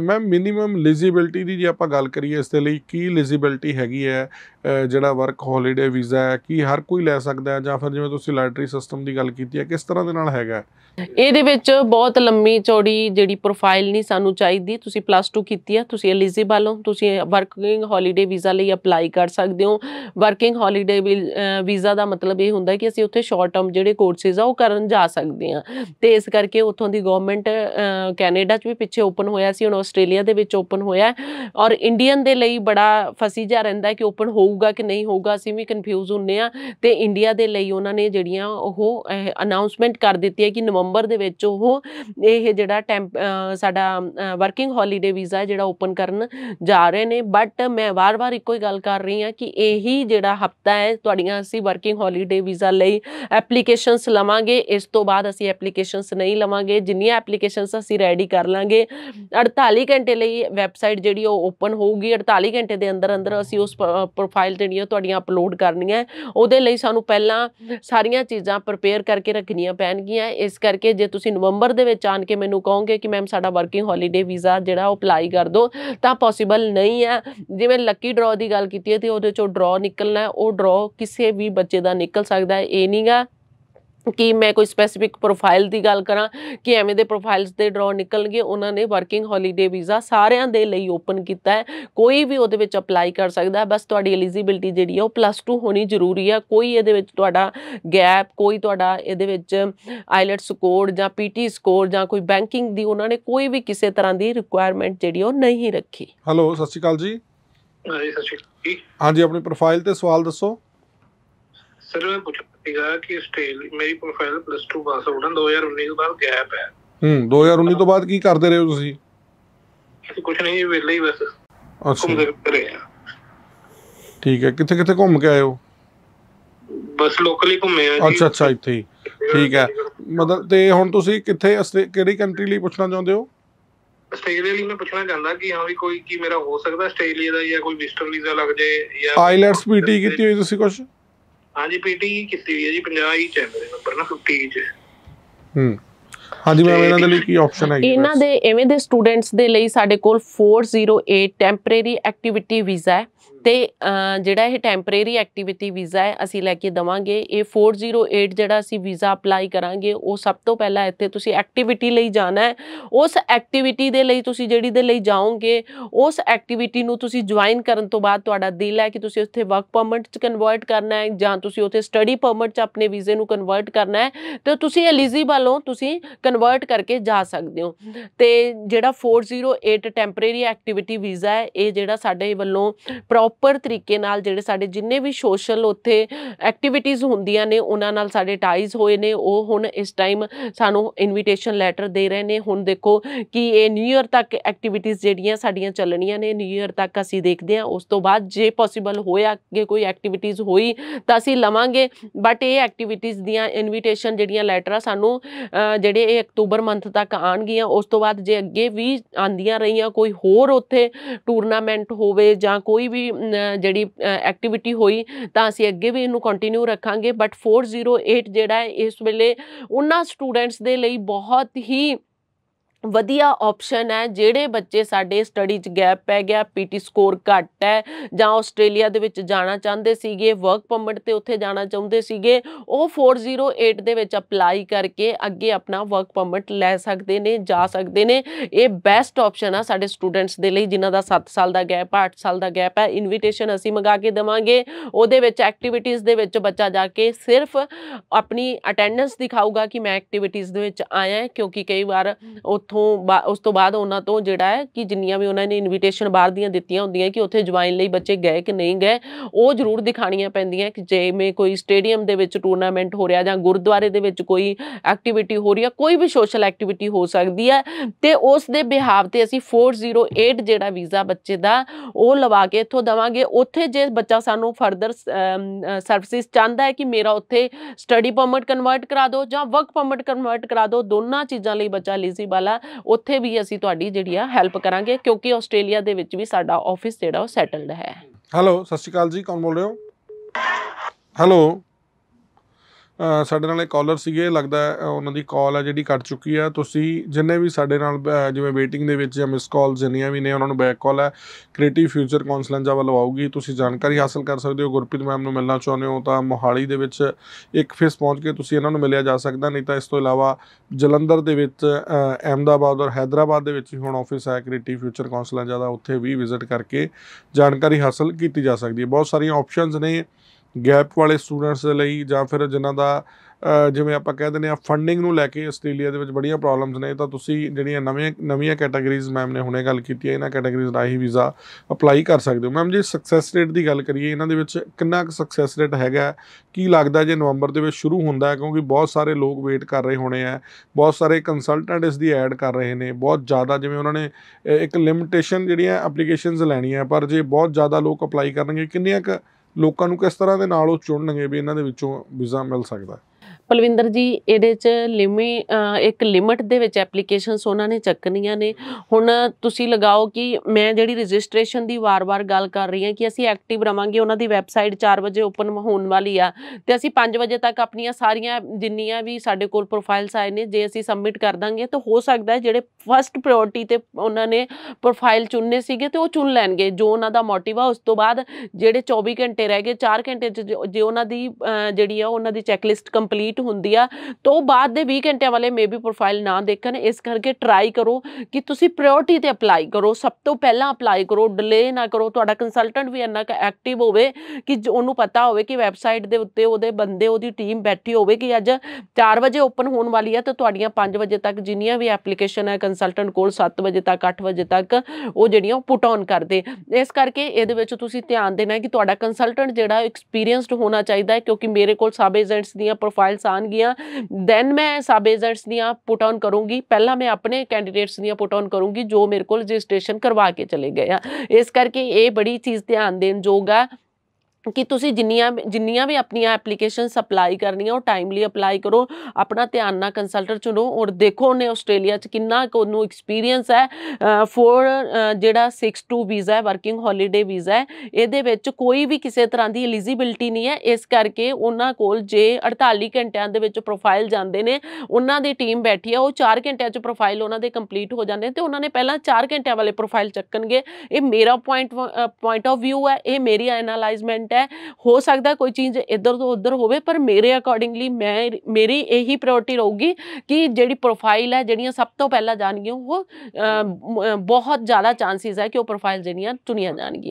ma'am minimum eligibility ਦੀ ਜੇ ਆਪਾਂ ਗੱਲ ਕਰੀਏ ਇਸ ਦੇ ਲਈ ਕੀ ਐਲੀਜੀਬਿਲਟੀ ਹੈਗੀ ਹੈ ਜਿਹੜਾ ਵਰਕ ਹੌਲੀਡੇ ਵੀਜ਼ਾ ਹੈ ਕੀ ਹਰ ਕੋਈ ਲੈ ਸਕਦਾ ਹੈ ਜਾਂ ਫਿਰ ਜਿਵੇਂ ਤੁਸੀਂ ਲਾਟਰੀ ਸਿਸਟਮ ਦੀ ਗੱਲ ਕੀਤੀ ਹੈ ਕਿਸ ਤਰ੍ਹਾਂ ਦੇ ਨਾਲ ਹੈਗਾ ਇਹਦੇ ਵਿੱਚ ਬਹੁਤ ਲੰਮੀ ਚੌੜੀ ਜਿਹੜੀ ਪ੍ਰੋਫਾਈਲ ਨਹੀਂ ਸਾਨੂੰ ਚਾਹੀਦੀ ਤੁਸੀਂ ਪਲੱਸ 2 ਕੀਤੀ ਹੈ ਤੁਸੀਂ ਐਲੀਜੀਬਲ ਹੋ ਤੁਸੀਂ ਵਰਕਿੰਗ ਹੌਲੀਡੇ ਵੀਜ਼ਾ ਲਈ ਅਪਲਾਈ ਕਰ ਸਕਦੇ ਹੋ ਵਰਕਿੰਗ ਹੌਲੀਡੇ ਵੀਜ਼ਾ ਦਾ ਮਤਲਬ ਇਹ ਹੁੰਦਾ ਕਿ ਅਸੀਂ ਉੱਥੇ ਸ਼ਾਰਟ ਟਰਮ ਜਿਹੜੇ ਕੋਰਸਿਸ ਆ ਉਹ ਕਰਨ ਜਾ ਸਕਦੇ ਹਾਂ ਤੇ ਇਸ ਕਰਕੇ ਉੱਥੋਂ ਦੀ ਗਵਰਨਮੈਂਟ ਕੈਨੇਡਾ 'ਚ ਵੀ ਪਿੱਛੇ ਓਪਨ ਹੋਇਆ ਹੋਇਆ ਸੀ ਹੁਣ ਆਸਟ੍ਰੇਲੀਆ ਦੇ ਵਿੱਚ ਓਪਨ ਹੋਇਆ ਔਰ ਇੰਡੀਅਨ ਦੇ ਲਈ ਬੜਾ ਫਸੀ ਜਾ ਰਹਿੰਦਾ ਕਿ ਓਪਨ ਹੋਊਗਾ ਕਿ ਨਹੀਂ ਹੋਊਗਾ ਅਸੀਂ ਵੀ ਕਨਫਿਊਜ਼ ਹੁੰਨੇ ਆ ਤੇ ਇੰਡੀਆ ਦੇ ਲਈ ਉਹਨਾਂ ਨੇ ਜਿਹੜੀਆਂ ਉਹ ਅਨਾਉਂਸਮੈਂਟ ਕਰ ਦਿੱਤੀ ਹੈ ਕਿ ਨਵੰਬਰ ਦੇ ਵਿੱਚ ਉਹ ਇਹ ਜਿਹੜਾ ਸਾਡਾ ਵਰਕਿੰਗ ਹੌਲੀਡੇ ਵੀਜ਼ਾ ਜਿਹੜਾ ਓਪਨ ਕਰਨ ਜਾ ਰਹੇ ਨੇ ਬਟ ਮੈਂ ਵਾਰ-ਵਾਰ ਇੱਕੋ ਹੀ ਗੱਲ ਕਰ ਰਹੀ ਹਾਂ ਕਿ ਇਹੀ ਜਿਹੜਾ ਹਫਤਾ ਹੈ ਤੁਹਾਡੀਆਂ ਅਸੀਂ ਵਰਕਿੰਗ ਹੌਲੀਡੇ ਵੀਜ਼ਾ ਲਈ ਐਪਲੀਕੇਸ਼ਨਸ ਲਵਾਂਗੇ ਇਸ ਤੋਂ ਬਾਅਦ ਅਸੀਂ ਐਪਲੀਕੇਸ਼ਨਸ ਨਹੀਂ ਲਵਾਂਗੇ ਜਿੰਨੀਆਂ ਐਪਲੀਕੇਸ਼ਨਸ ਅਸੀਂ ਰੈਡੀ ਕਰ ਲਾਂਗੇ 48 ਘੰਟੇ ਲਈ ਵੈਬਸਾਈਟ ਜਿਹੜੀ ਉਹ ਓਪਨ ਹੋਊਗੀ 48 ਘੰਟੇ ਦੇ ਅੰਦਰ ਅੰਦਰ ਅਸੀਂ ਉਸ ਪ੍ਰੋਫਾਈਲ ਨਹੀਂ ਤੁਹਾਡੀਆਂ ਅਪਲੋਡ ਕਰਨੀਆਂ ਉਹਦੇ ਲਈ ਸਾਨੂੰ ਪਹਿਲਾਂ ਸਾਰੀਆਂ ਚੀਜ਼ਾਂ ਪ੍ਰਪੇਅਰ ਕਰਕੇ ਰੱਖਣੀਆਂ ਪੈਣਗੀਆਂ ਇਸ ਕਰਕੇ ਜੇ ਤੁਸੀਂ ਨਵੰਬਰ ਦੇ ਵਿੱਚ ਆਣ ਕੇ ਮੈਨੂੰ ਕਹੋਗੇ ਕਿ ਮੈਮ ਸਾਡਾ ਵਰਕਿੰਗ ਹੌਲੀਡੇ ਵੀਜ਼ਾ ਜਿਹੜਾ ਉਹ ਅਪਲਾਈ ਕਰ ਦੋ ਤਾਂ ਪੋਸੀਬਲ ਨਹੀਂ ਹੈ ਜਿਵੇਂ ਲੱਕੀ ਡਰਾ ਦੀ ਗੱਲ ਕੀਤੀ ਹੈ ਤੇ ਉਹਦੇ ਚੋਂ ਡਰਾ ਨਿਕਲਣਾ ਉਹ ਡਰਾ ਕਿਸੇ ਵੀ ਬੱਚੇ ਦਾ ਨਿਕਲ ਸਕਦਾ ਹੈ ਇਹ ਨਹੀਂਗਾ ਕਿ ਮੈਂ ਕੋਈ ਸਪੈਸਿਫਿਕ ਪ੍ਰੋਫਾਈਲ ਦੀ ਗੱਲ ਕਰਾਂ ਕਿ ਐਵੇਂ ਦੇ ਪ੍ਰੋਫਾਈਲਸ ਦੇ ਡਰਾ ਨਿਕਲਣਗੇ ਉਹਨਾਂ ਨੇ ਵਰਕਿੰਗ ਹੌਲੀਡੇ ਵੀਜ਼ਾ ਸਾਰਿਆਂ ਦੇ ਲਈ ਓਪਨ ਕੀਤਾ ਹੈ ਕੋਈ ਵੀ ਉਹਦੇ ਵਿੱਚ ਅਪਲਾਈ ਕਰ ਸਕਦਾ ਹੈ ਬਸ ਤੁਹਾਡੀ ਐਲੀਜੀਬਿਲਟੀ ਜਿਹੜੀ ਹੈ ਉਹ ਪਲੱਸ 2 ਹੋਣੀ ਜ਼ਰੂਰੀ ਹੈ ਕੋਈ ਇਹਦੇ ਵਿੱਚ ਤੁਹਾਡਾ ਗੈਪ ਕੋਈ ਤੁਹਾਡਾ ਇਹਦੇ ਵਿੱਚ ਆਈਲਟ ਸਕੋਰ ਜਾਂ ਪੀਟੀ ਸਕੋਰ ਜਾਂ ਕੋਈ ਬੈਂਕਿੰਗ ਦੀ ਉਹਨਾਂ ਨੇ ਕੋਈ ਵੀ ਕਿਸੇ ਤਰ੍ਹਾਂ ਦੀ ਰਿਕੁਆਇਰਮੈਂਟ ਜਿਹੜੀ ਉਹ ਨਹੀਂ ਰੱਖੀ ਹੈਲੋ ਸਤਿ ਸ਼੍ਰੀ ਅਕਾਲ ਜੀ ਹਾਂਜੀ ਸਤਿ ਸ਼੍ਰੀ ਅਕਾਲ ਹਾਂਜੀ ਆਪਣੀ ਪ੍ਰੋਫਾਈਲ ਤੇ ਸਵਾਲ ਦੱਸੋ ਸਰ ਮੈਂ ਪੁੱਛਣਾ ਸੀਗਾ ਕਿ ਸਟੇਲ ਮੇਰੀ ਪ੍ਰੋਫਾਈਲ ਪਲੱਸ 2 ਪਾਸ ਆਊਟ ਹੈ 2019 ਤੋਂ ਬਾਅਦ ਗੈਪ ਹੈ ਹੂੰ 2019 ਤੋਂ ਬਾਅਦ ਕੀ ਕਰਦੇ ਰਹੇ ਹੋ ਤੁਸੀਂ ਕੁਝ ਨਹੀਂ ਵਿਹਲੇ ਹੀ ਬਸ ਅੱਛਾ ਰਹੇ ਆ ਠੀਕ ਹੈ ਕਿੱਥੇ ਕਿੱਥੇ ਘੁੰਮ ਕੇ ਆਏ ਹੋ ਬਸ ਲੋਕਲੀ ਘੁੰਮੇ ਆ ਜੀ ਅੱਛਾ ਅੱਛਾ ਇੱਥੇ ਹੀ ਠੀਕ ਹੈ ਮਤਲਬ ਤੇ ਹੁਣ ਤੁਸੀਂ ਕਿੱਥੇ ਕਿਹੜੀ ਕੰਟਰੀ ਲਈ ਪੁੱਛਣਾ ਚਾਹੁੰਦੇ ਹੋ ਆਸਟ੍ਰੇਲੀਆ ਲਈ ਮੈਂ ਪੁੱਛਣਾ ਚਾਹੁੰਦਾ ਕਿ ਹਾਂ ਵੀ ਕੋਈ ਕੀ ਮੇਰਾ ਹੋ ਸਕਦਾ ਆਸਟ੍ਰੇਲੀਆ ਦਾ ਜਾਂ ਕੋਈ ਵਿਜ਼ਟਰ ਵੀਜ਼ਾ ਲੱਗ ਜੇ ਜਾਂ ਆਈਲੈਂਡਸ ਪੀਟੀ ਕੀਤੀ ਹੋਈ ਤੁਸੀਂ ਕੁਝ ਹਾਂਜੀ ਪੀਟੀ ਕੀਤੀ ਹੋਈ ਹੈ ਜੀ 50 ਹੀ ਚੈਨਲ ਨੰਬਰ ਨਾ 50 ਚ ਹੂੰ ਹਾਂਜੀ ਮੈਂ ਇਹਨਾਂ ਦੇ ਲਈ ਕੀ ਆਪਸ਼ਨ ਹੈ ਇਹਨਾਂ ਦੇ ਐਵੇਂ ਦੇ ਸਟੂਡੈਂਟਸ ਦੇ ਲਈ ਸਾਡੇ ਕੋਲ 408 ਟੈਂਪਰੇਰੀ ਐਕਟੀਵਿਟੀ ਵੀਜ਼ਾ ਹੈ ਤੇ ਜਿਹੜਾ ਇਹ ਟੈਂਪਰੇਰੀ ਐਕਟੀਵਿਟੀ ਵੀਜ਼ਾ ਹੈ ਅਸੀਂ ਲੈ ਕੇ ਦਵਾਂਗੇ ਇਹ 408 ਜਿਹੜਾ ਅਸੀਂ ਵੀਜ਼ਾ ਅਪਲਾਈ ਕਰਾਂਗੇ ਉਹ ਸਭ ਤੋਂ ਪਹਿਲਾਂ ਇੱਥੇ ਤੁਸੀਂ ਐਕਟੀਵਿਟੀ ਲਈ ਜਾਣਾ ਹੈ ਉਸ ਐਕਟੀਵਿਟੀ ਦੇ ਲਈ ਤੁਸੀਂ ਜਿਹੜੀ ਦੇ ਲਈ ਜਾਓਗੇ ਉਸ ਐਕਟੀਵਿਟੀ ਨੂੰ ਤੁਸੀਂ ਜੁਆਇਨ ਕਰਨ ਤੋਂ ਬਾਅਦ ਤੁਹਾਡਾ ਦਿਲ ਹੈ ਕਿ ਤੁਸੀਂ ਉੱਥੇ ਵਰਕ ਪਰਮਿਟ ਚ ਕਨਵਰਟ ਕਰਨਾ ਹੈ ਜਾਂ ਤੁਸੀਂ ਉੱਥੇ ਸਟੱਡੀ ਪਰਮਿਟ ਚ ਆਪਣੇ ਵੀਜ਼ੇ ਨੂੰ ਕਨਵਰਟ ਕਰਨਾ ਹੈ ਤੇ ਤੁਸੀਂ ਐਲੀਜੀਬਲ ਹੋ ਤੁਸੀਂ ਕਨਵਰਟ ਕਰਕੇ ਜਾ ਸਕਦੇ ਹੋ ਤੇ ਜਿਹੜਾ 408 ਟੈਂਪਰੇਰੀ ਐਕਟੀਵਿਟੀ ਵੀਜ਼ਾ ਹੈ ਇਹ ਜਿਹੜਾ ਸਾਡੇ ਵੱਲੋਂ ਪ੍ਰੋਪਰ ਤਰੀਕੇ ਨਾਲ ਜਿਹੜੇ ਸਾਡੇ ਜਿੰਨੇ ਵੀ ਸੋਸ਼ਲ ਉੱਥੇ ਐਕਟੀਵਿਟੀਆਂ ਹੁੰਦੀਆਂ ਨੇ ਉਹਨਾਂ ਨਾਲ ਸਾਡੇ ਟਾਈਜ਼ ਹੋਏ ਨੇ ਉਹ ਹੁਣ ਇਸ ਟਾਈਮ ਸਾਨੂੰ ਇਨਵੀਟੇਸ਼ਨ ਲੈਟਰ ਦੇ ਰਹੇ ਨੇ ਹੁਣ ਦੇਖੋ ਕਿ ਇਹ ਨਿਊ ਇਅਰ ਤੱਕ ਐਕਟੀਵਿਟੀਆਂ ਜਿਹੜੀਆਂ ਸਾਡੀਆਂ ਚੱਲਣੀਆਂ ਨੇ ਨਿਊ ਇਅਰ ਤੱਕ ਅਸੀਂ ਦੇਖਦੇ ਹਾਂ ਉਸ ਤੋਂ ਬਾਅਦ ਜੇ ਪੋਸੀਬਲ ਹੋਇਆ ਕਿ ਕੋਈ ਐਕਟੀਵਿਟੀਆਂ ਹੋਈ ਤਾਂ ਅਸੀਂ ਲਵਾਂਗੇ ਬਟ ਇਹ ਐਕਟੀਵਿਟੀਆਂ ਦੀਆਂ ਇਨਵੀਟੇਸ਼ਨ ਜਿਹੜੀਆਂ ਲੈਟਰਾਂ ਸਾਨੂੰ ਜਿਹੜੇ ਨੇ ਇਹ ਅਕਤੂਬਰ ਮੰਥ ਤੱਕ ਆਣਗੀਆਂ ਉਸ ਤੋਂ ਬਾਅਦ ਜੇ ਅੱਗੇ ਵੀ ਆਂਦੀਆਂ ਰਹੀਆਂ ਕੋਈ ਹੋਰ ਉੱਥੇ ਟੂਰਨਾਮੈਂਟ ਹੋਵੇ ਜਾਂ ਕੋਈ ਵੀ ਜਿਹੜੀ ਐਕਟੀਵਿਟੀ ਹੋਈ ਤਾਂ ਅਸੀਂ ਅੱਗੇ ਵੀ ਇਹਨੂੰ ਕੰਟੀਨਿਊ ਰੱਖਾਂਗੇ ਬਟ 408 ਜਿਹੜਾ ਹੈ ਇਸ ਵੇਲੇ ਉਹਨਾਂ ਸਟੂਡੈਂਟਸ ਦੇ ਲਈ ਬਹੁਤ ਹੀ ਵਧੀਆ ਆਪਸ਼ਨ ਹੈ ਜਿਹੜੇ ਬੱਚੇ ਸਾਡੇ ਸਟੱਡੀ 'ਚ ਗੈਪ ਪੈ ਗਿਆ ਪੀਟੀ ਸਕੋਰ ਘੱਟ ਹੈ ਜਾਂ ਆਸਟ੍ਰੇਲੀਆ ਦੇ ਵਿੱਚ ਜਾਣਾ ਚਾਹੁੰਦੇ ਸੀਗੇ ਵਰਕ ਪਰਮਿਟ ਤੇ ਉੱਥੇ ਜਾਣਾ ਚਾਹੁੰਦੇ ਸੀਗੇ ਉਹ 408 ਦੇ ਵਿੱਚ ਅਪਲਾਈ ਕਰਕੇ ਅੱਗੇ ਆਪਣਾ ਵਰਕ ਪਰਮਿਟ ਲੈ ਸਕਦੇ ਨੇ ਜਾ ਸਕਦੇ ਨੇ ਇਹ ਬੈਸਟ ਆਪਸ਼ਨ ਆ ਸਾਡੇ ਸਟੂਡੈਂਟਸ ਦੇ ਲਈ ਜਿਨ੍ਹਾਂ ਦਾ 7 ਸਾਲ ਦਾ ਗੈਪ 8 ਸਾਲ ਦਾ ਗੈਪ ਹੈ ਇਨਵੀਟੇਸ਼ਨ ਅਸੀਂ ਮੰਗਾ ਕੇ ਦਵਾਂਗੇ ਉਹਦੇ ਵਿੱਚ ਐਕਟੀਵਿਟੀਆਂ ਦੇ ਵਿੱਚ ਬੱਚਾ ਜਾ ਕੇ ਸਿਰਫ ਆਪਣੀ ਅਟੈਂਡੈਂਸ ਦਿਖਾਊਗਾ ਕਿ ਮੈਂ ਐਕਟੀਵਿਟੀਆਂ ਦੇ ਵਿੱਚ ਆਇਆ ਕਿਉਂਕਿ ਕਈ ਵਾਰ ਉਹ ਉੱਥੋਂ ਉਸ ਤੋਂ ਬਾਅਦ ਉਹਨਾਂ ਤੋਂ ਜਿਹੜਾ ਹੈ ਕਿ ਜਿੰਨੀਆਂ ਵੀ ਉਹਨਾਂ ਨੇ ਇਨਵੀਟੇਸ਼ਨ ਬਾਹਰ ਦੀਆਂ ਦਿੱਤੀਆਂ ਹੁੰਦੀਆਂ ਕਿ ਉੱਥੇ ਜੁਆਇਨ ਲਈ ਬੱਚੇ ਗਏ ਕਿ ਨਹੀਂ ਗਏ ਉਹ ਜ਼ਰੂਰ ਦਿਖਾਣੀਆਂ ਪੈਂਦੀਆਂ ਕਿ ਜਿਵੇਂ ਕੋਈ ਸਟੇਡੀਅਮ ਦੇ ਵਿੱਚ ਟੂਰਨਾਮੈਂਟ ਹੋ ਰਿਹਾ ਜਾਂ ਗੁਰਦੁਆਰੇ ਦੇ ਵਿੱਚ ਕੋਈ ਐਕਟੀਵਿਟੀ ਹੋ ਰਹੀ ਹੈ ਕੋਈ ਵੀ ਸੋਸ਼ਲ ਐਕਟੀਵਿਟੀ ਹੋ ਸਕਦੀ ਹੈ ਤੇ ਉਸ ਦੇ ਬਿਹਾਵ ਤੇ ਅਸੀਂ 408 ਜਿਹੜਾ ਵੀਜ਼ਾ ਬੱਚੇ ਦਾ ਉਹ ਲਵਾ ਕੇ ਇੱਥੋਂ ਦਵਾਂਗੇ ਉੱਥੇ ਜੇ ਬੱਚਾ ਸਾਨੂੰ ਫਰਦਰ ਸਰਵਿਸਿਸ ਚਾਹੁੰਦਾ ਹੈ ਕਿ ਮੇਰਾ ਉੱਥੇ ਸਟੱਡੀ ਪਰਮਿਟ ਕਨਵਰਟ ਕਰਾ ਦਿਓ ਜਾਂ ਵਰਕ ਪਰਮਿਟ ਕਨਵਰਟ ਕਰਾ ਦਿਓ ਦੋਨਾਂ ਚੀਜ਼ਾਂ ਲਈ ਬੱਚਾ ਲੀਜੀ ਵਾਲਾ ਉੱਥੇ ਵੀ ਅਸੀਂ ਤੁਹਾਡੀ ਜਿਹੜੀ ਆ ਹੈਲਪ ਕਰਾਂਗੇ ਕਿਉਂਕਿ ਆਸਟ੍ਰੇਲੀਆ ਦੇ ਵਿੱਚ ਵੀ ਸਾਡਾ ਆਫਿਸ ਜਿਹੜਾ ਉਹ ਸੈਟਲਡ ਹੈ ਹੈਲੋ ਸਤਿ ਸ਼੍ਰੀ ਅਕਾਲ ਜੀ ਕੌਣ ਬੋਲ ਰਹੇ ਹੋ ਹੈਲੋ ਸਾਡੇ ਨਾਲ ਇੱਕ ਕਾਲਰ ਸੀਗੇ ਲੱਗਦਾ ਉਹਨਾਂ ਦੀ ਕਾਲ ਆ ਜਿਹੜੀ ਕੱਟ ਚੁੱਕੀ ਆ ਤੁਸੀਂ ਜਿੰਨੇ ਵੀ ਸਾਡੇ ਨਾਲ ਜਿਵੇਂ ਵੇਟਿੰਗ ਦੇ ਵਿੱਚ ਜਾਂ ਮਿਸ ਕਾਲ ਜਿੰਨੀਆਂ ਵੀ ਨੇ ਉਹਨਾਂ ਨੂੰ ਬੈਕ ਕਾਲ ਹੈ ਕ੍ਰੀਏਟਿਵ ਫਿਊਚਰ ਕਾਉਂਸਲਰ ਜਵਾਬ ਲਵਾਉਗੀ ਤੁਸੀਂ ਜਾਣਕਾਰੀ ਹਾਸਲ ਕਰ ਸਕਦੇ ਹੋ ਗੁਰਪ੍ਰੀਤ ਮੈਮ ਨੂੰ ਮਿਲਣਾ ਚਾਹੁੰਦੇ ਹੋ ਤਾਂ ਮੋਹਾਲੀ ਦੇ ਵਿੱਚ ਇੱਕ ਫੇਸ ਪਹੁੰਚ ਕੇ ਤੁਸੀਂ ਇਹਨਾਂ ਨੂੰ ਮਿਲਿਆ ਜਾ ਸਕਦਾ ਨਹੀਂ ਤਾਂ ਇਸ ਤੋਂ ਇਲਾਵਾ ਜਲੰਧਰ ਦੇ ਵਿੱਚ ਅਹਿਮਦਾਬਾਦ ਔਰ ਹైదరాబాద్ ਦੇ ਵਿੱਚ ਹੁਣ ਆਫਿਸ ਹੈ ਕ੍ਰੀਏਟਿਵ ਫਿਊਚਰ ਕਾਉਂਸਲਰ ਦਾ ਉੱਥੇ ਵੀ ਵਿਜ਼ਿਟ ਕਰਕੇ ਜਾਣਕਾਰੀ ਹਾਸਲ ਕੀਤੀ ਜਾ ਸਕਦੀ ਹੈ ਬਹੁਤ ਸਾਰੀਆਂ ਆਪਸ਼ਨਸ ਨੇ ਗੈਪ ਵਾਲੇ ਸਟੂਡੈਂਟਸ ਦੇ ਲਈ ਜਾਂ ਫਿਰ ਜਿਨ੍ਹਾਂ ਦਾ ਜਿਵੇਂ ਆਪਾਂ ਕਹਿ ਦਿੰਦੇ ਆ ਫੰਡਿੰਗ ਨੂੰ ਲੈ ਕੇ ਆਸਟ੍ਰੇਲੀਆ ਦੇ ਵਿੱਚ ਬੜੀਆਂ ਪ੍ਰੋਬਲਮਸ ਨੇ ਤਾਂ ਤੁਸੀਂ ਜਿਹੜੀਆਂ ਨਵੀਆਂ ਨਵੀਆਂ ਕੈਟਾਗਰੀਜ਼ ਮੈਮ ਨੇ ਹੁਣੇ ਗੱਲ ਕੀਤੀ ਹੈ ਇਹਨਾਂ ਕੈਟਾਗਰੀਜ਼ ਰਾਹੀਂ ਵੀਜ਼ਾ ਅਪਲਾਈ ਕਰ ਸਕਦੇ ਹੋ ਮੈਮ ਜੀ ਸਕਸੈਸ ਰੇਟ ਦੀ ਗੱਲ ਕਰੀਏ ਇਹਨਾਂ ਦੇ ਵਿੱਚ ਕਿੰਨਾ ਕੁ ਸਕਸੈਸ ਰੇਟ ਹੈਗਾ ਕੀ ਲੱਗਦਾ ਜੇ ਨਵੰਬਰ ਦੇ ਵਿੱਚ ਸ਼ੁਰੂ ਹੁੰਦਾ ਕਿਉਂਕਿ ਬਹੁਤ ਸਾਰੇ ਲੋਕ ਵੇਟ ਕਰ ਰਹੇ ਹੋਣੇ ਆ ਬਹੁਤ ਸਾਰੇ ਕੰਸਲਟੈਂਟ ਇਸ ਦੀ ਐਡ ਕਰ ਰਹੇ ਨੇ ਬਹੁਤ ਜ਼ਿਆਦਾ ਜਿਵੇਂ ਉਹਨਾਂ ਨੇ ਇੱਕ ਲਿਮਿਟੇਸ਼ਨ ਜਿਹੜੀਆਂ ਐਪਲੀਕੇਸ਼ਨਸ ਲੈਣੀਆਂ ਪਰ ਜੇ ਬਹੁਤ ਜ਼ਿਆਦਾ ਲੋਕ ਅਪਲਾਈ ਕਰਨਗੇ ਕਿੰਨੀਆਂ ਕੁ ਲੋਕਾਂ ਨੂੰ ਕਿਸ ਤਰ੍ਹਾਂ ਦੇ ਨਾਲ ਉਹ ਚੁਣਨਗੇ ਵੀ ਇਹਨਾਂ ਦੇ ਵਿੱਚੋਂ ਵੀਜ਼ਾ ਮਿਲ ਸਕਦਾ ਪਲਵਿੰਦਰ ਜੀ ਇਹਦੇ 'ਚ ਲਿਮਿਟ ਇੱਕ ਲਿਮਿਟ ਦੇ ਵਿੱਚ ਐਪਲੀਕੇਸ਼ਨਸ ਉਹਨਾਂ ਨੇ ਚੱਕਣੀਆਂ ਨੇ ਹੁਣ ਤੁਸੀਂ ਲਗਾਓ ਕਿ ਮੈਂ ਜਿਹੜੀ ਰਜਿਸਟ੍ਰੇਸ਼ਨ ਦੀ ਵਾਰ-ਵਾਰ ਗੱਲ ਕਰ ਰਹੀ ਹਾਂ ਕਿ ਅਸੀਂ ਐਕਟਿਵ ਰਵਾਂਗੇ ਉਹਨਾਂ ਦੀ ਵੈਬਸਾਈਟ 4 ਵਜੇ ਓਪਨ ਹੋਣ ਵਾਲੀ ਆ ਤੇ ਅਸੀਂ 5 ਵਜੇ ਤੱਕ ਆਪਣੀਆਂ ਸਾਰੀਆਂ ਜਿੰਨੀਆਂ ਵੀ ਸਾਡੇ ਕੋਲ ਪ੍ਰੋਫਾਈਲਸ ਆਏ ਨੇ ਜੇ ਅਸੀਂ ਸਬਮਿਟ ਕਰ ਦਾਂਗੇ ਤਾਂ ਹੋ ਸਕਦਾ ਹੈ ਜਿਹੜੇ ਫਰਸਟ ਪ੍ਰਾਇੋਰਟੀ ਤੇ ਉਹਨਾਂ ਨੇ ਪ੍ਰੋਫਾਈਲ ਚੁਣਨੇ ਸੀਗੇ ਤੇ ਉਹ ਚੁਣ ਲੈਣਗੇ ਜੋ ਉਹਨਾਂ ਦਾ ਮੋਟਿਵ ਆ ਉਸ ਤੋਂ ਬਾਅਦ ਜਿਹੜੇ 24 ਘੰਟੇ ਰਹਿ ਗਏ 4 ਘੰਟੇ ਜੇ ਉਹਨਾਂ ਦੀ ਜਿਹੜੀ ਆ ਉਹਨਾਂ ਦੀ ਚੈੱਕਲਿਸਟ ਕੰਪਲੀਟ ਹੁੰਦੀ ਆ ਤੋਂ ਬਾਅਦ ਦੇ 20 ਘੰਟਿਆਂ ਵਾਲੇ ਮੇਬੀ ਪ੍ਰੋਫਾਈਲ ਨਾ ਦੇਖਣ ਇਸ ਕਰਕੇ ਟਰਾਈ ਕਰੋ ਕਿ ਤੁਸੀਂ ਪ੍ਰਾਇੋਰਟੀ ਤੇ ਅਪਲਾਈ ਕਰੋ ਸਭ ਤੋਂ ਪਹਿਲਾਂ ਅਪਲਾਈ ਕਰੋ ਡਿਲੇ ਨਾ ਕਰੋ ਤੁਹਾਡਾ ਕੰਸਲਟੈਂਟ ਵੀ ਇੰਨਾ ਐਕਟਿਵ ਹੋਵੇ ਕਿ ਉਹਨੂੰ ਪਤਾ ਹੋਵੇ ਕਿ ਵੈਬਸਾਈਟ ਦੇ ਉੱਤੇ ਉਹਦੇ ਬੰਦੇ ਉਹਦੀ ਟੀਮ ਬੈਠੀ ਹੋਵੇ ਕਿ ਅੱਜ 4 ਵਜੇ ਓਪਨ ਹੋਣ ਵਾਲੀ ਆ ਤੇ ਤੁਹਾਡੀਆਂ 5 ਵਜੇ ਤੱਕ ਜਿੰਨੀਆਂ ਵੀ ਐਪਲੀਕੇਸ਼ਨ ਹੈ ਕੰਸਲਟੈਂਟ ਕੋਲ 7 ਵਜੇ ਤੱਕ 8 ਵਜੇ ਤੱਕ ਉਹ ਜਿਹੜੀਆਂ ਉਹ ਪੁਟ ਆਨ ਕਰਦੇ ਇਸ ਕਰਕੇ ਇਹਦੇ ਵਿੱਚ ਤੁਸੀਂ ਧਿਆਨ ਦੇਣਾ ਕਿ ਤੁਹਾਡਾ ਕੰਸਲਟੈਂਟ ਜਿਹੜਾ ਐਕਸਪੀਰੀਅੰਸਡ ਹੋਣਾ ਚਾਹੀਦਾ ਹੈ ਕਿਉਂਕਿ ਮੇਰੇ ਕੋਲ ਸਾਬ ਏਜੈਂਟਸ ਦੀਆਂ ਪ੍ਰੋਫਾਈਲ ਆਸਾਨ ਗਈਆਂ ਦੈਨ ਮੈਂ ਸਬ ਏਜੰਟਸ ਦੀਆਂ ਪੁਟ ਆਨ ਕਰੂੰਗੀ ਪਹਿਲਾਂ ਮੈਂ ਆਪਣੇ ਕੈਂਡੀਡੇਟਸ ਦੀਆਂ ਪੁਟ ਆਨ ਕਰੂੰਗੀ ਜੋ ਮੇਰੇ ਕੋਲ ਰਜਿਸਟ੍ਰੇਸ਼ਨ ਕਰਵਾ ਕੇ ਚਲੇ ਗਏ ਆ ਇਸ ਕਰਕੇ ਇਹ ਬੜੀ ਚੀਜ਼ ਧਿਆਨ ਦੇਣ ਯੋਗ ਆ ਕਿ ਤੁਸੀਂ ਜਿੰਨੀਆਂ ਜਿੰਨੀਆਂ ਵੀ ਆਪਣੀਆਂ ਐਪਲੀਕੇਸ਼ਨ ਸਪਲਾਈ ਕਰਨੀਆਂ ਉਹ ਟਾਈਮਲੀ ਅਪਲਾਈ ਕਰੋ ਆਪਣਾ ਧਿਆਨ ਨਾਲ ਕੰਸਲਟਰ ਚੁਣੋ ਔਰ ਦੇਖੋ ਉਹਨੇ ਆਸਟ੍ਰੇਲੀਆ 'ਚ ਕਿੰਨਾ ਉਹਨੂੰ ਐਕਸਪੀਰੀਅੰਸ ਹੈ ਫੋਰ ਜਿਹੜਾ 62 ਵੀਜ਼ਾ ਹੈ ਵਰਕਿੰਗ ਹੌਲੀਡੇ ਵੀਜ਼ਾ ਹੈ ਇਹਦੇ ਵਿੱਚ ਕੋਈ ਵੀ ਕਿਸੇ ਤਰ੍ਹਾਂ ਦੀ ਐਲੀਜੀਬਿਲਟੀ ਨਹੀਂ ਹੈ ਇਸ ਕਰਕੇ ਉਹਨਾਂ ਕੋਲ ਜੇ 48 ਘੰਟਿਆਂ ਦੇ ਵਿੱਚ ਪ੍ਰੋਫਾਈਲ ਜਾਂਦੇ ਨੇ ਉਹਨਾਂ ਦੀ ਟੀਮ ਬੈਠੀ ਹੈ ਉਹ 4 ਘੰਟਿਆਂ 'ਚ ਪ੍ਰੋਫਾਈਲ ਉਹਨਾਂ ਦੇ ਕੰਪਲੀਟ ਹੋ ਜਾਂਦੇ ਤੇ ਉਹਨਾਂ ਨੇ ਪਹਿਲਾਂ 4 ਘੰਟਿਆਂ ਵਾਲੇ ਪ੍ਰੋਫਾਈਲ ਚੱਕਣਗੇ ਇਹ ਮੇਰਾ ਪੁਆਇੰਟ ਪੁਆਇੰਟ ਆਫ View ਹੈ ਇਹ ਮੇਰੀ ਐਨਾਲਾਈਜ਼ਮੈਂਟ ਡਿਫਰੈਂਟ ਹੈ ਹੋ ਸਕਦਾ ਕੋਈ ਚੀਜ਼ ਇੱਧਰ ਤੋਂ ਉੱਧਰ ਹੋਵੇ ਪਰ ਮੇਰੇ ਅਕੋਰਡਿੰਗਲੀ ਮੈਂ ਮੇਰੀ ਇਹੀ ਪ੍ਰਾਇੋਰਟੀ ਰਹੂਗੀ ਕਿ ਜਿਹੜੀ ਪ੍ਰੋਫਾਈਲ ਹੈ ਜਿਹੜੀਆਂ ਸਭ ਤੋਂ ਪਹਿਲਾਂ ਜਾਣਗੀਆਂ ਉਹ ਬਹੁਤ ਜ਼ਿਆਦਾ ਚਾਂਸਸ ਹੈ ਕਿ ਉਹ ਪ੍ਰੋਫਾਈਲ ਜਿਹੜੀਆਂ ਚੁਣੀਆਂ ਜਾਣਗੀਆਂ